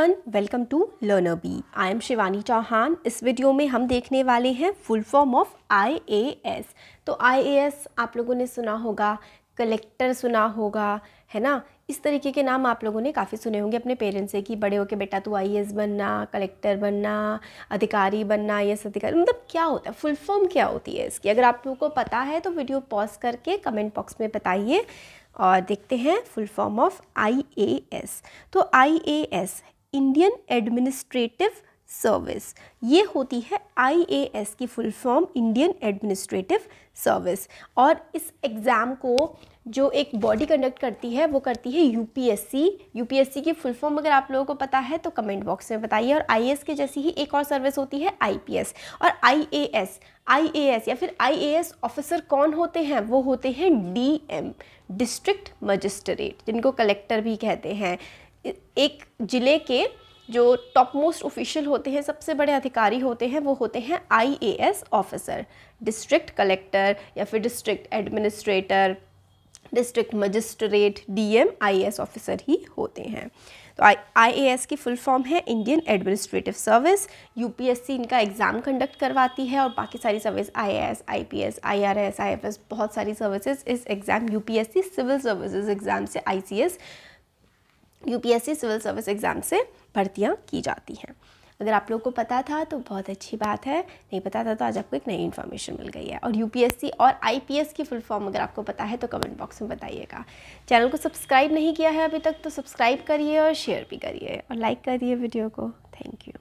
welcome to learner B I am Shivani Chauhan इस video में हम देखने वाले हैं फुल फॉर्म ऑफ आईएएस तो आईएएस आप लोगों ने सुना होगा कलेक्टर सुना होगा है ना इस तरीके के नाम आप लोगों ने काफ़ी सुने होंगे अपने पेरेंट्स से कि बड़े होकर बेटा तू आईएएस बनना कलेक्टर बनना अधिकारी बनना एस अधिकारी मतलब क्या होता है फुल फॉर्म क्या होती है इसकी अगर आप लोगों को पता है तो वीडियो पॉज करके कमेंट बॉक्स में बताइए और देखते हैं फुल फॉर्म ऑफ एस तो एस इंडियन एडमिनिस्ट्रेटिव सर्विस ये होती है आईएएस की full form Indian administrative service और इस एग्ज़ाम को जो एक बॉडी कंडक्ट करती है वो करती है यूपीएससी यूपीएससी की फुल फॉर्म अगर आप लोगों को पता है तो कमेंट बॉक्स में बताइए और आईएएस के जैसी ही एक और सर्विस होती है आईपीएस और आईएएस आईएएस या फिर आईएएस ऑफिसर कौन होते हैं वो होते हैं डीएम डिस्ट्रिक्ट मजिस्ट्रेट जिनको कलेक्टर भी कहते हैं एक ज़िले के जो टॉप मोस्ट ऑफिशियल होते हैं सबसे बड़े अधिकारी होते हैं वो होते हैं आईएएस ऑफिसर डिस्ट्रिक्ट कलेक्टर या फिर district administrator district magistrate DM IAS officer ही होते हैं तो आई आईएएस की फुल फॉर्म है इंडियन एडमिनिस्ट्रेटिव सर्विस यूपीएससी इनका एग्ज़ाम कंडक्ट करवाती है और बाकी सारी service IAS IPS IRS IFS बहुत सारी सर्विसेज इस exam UPSC civil services exam से ICS UPSC civil service exam से भर्तियाँ की जाती हैं अगर आप लोग को पता था तो बहुत अच्छी बात है नहीं पता था तो आज आपको एक नई इन्फॉर्मेशन मिल गई है और यूपीएससी और आईपीएस की फुल फॉर्म अगर आपको पता है तो कमेंट बॉक्स में बताइएगा चैनल को सब्सक्राइब नहीं किया है अभी तक तो सब्सक्राइब करिए और शेयर भी करिए और लाइक करिए वीडियो को थैंक यू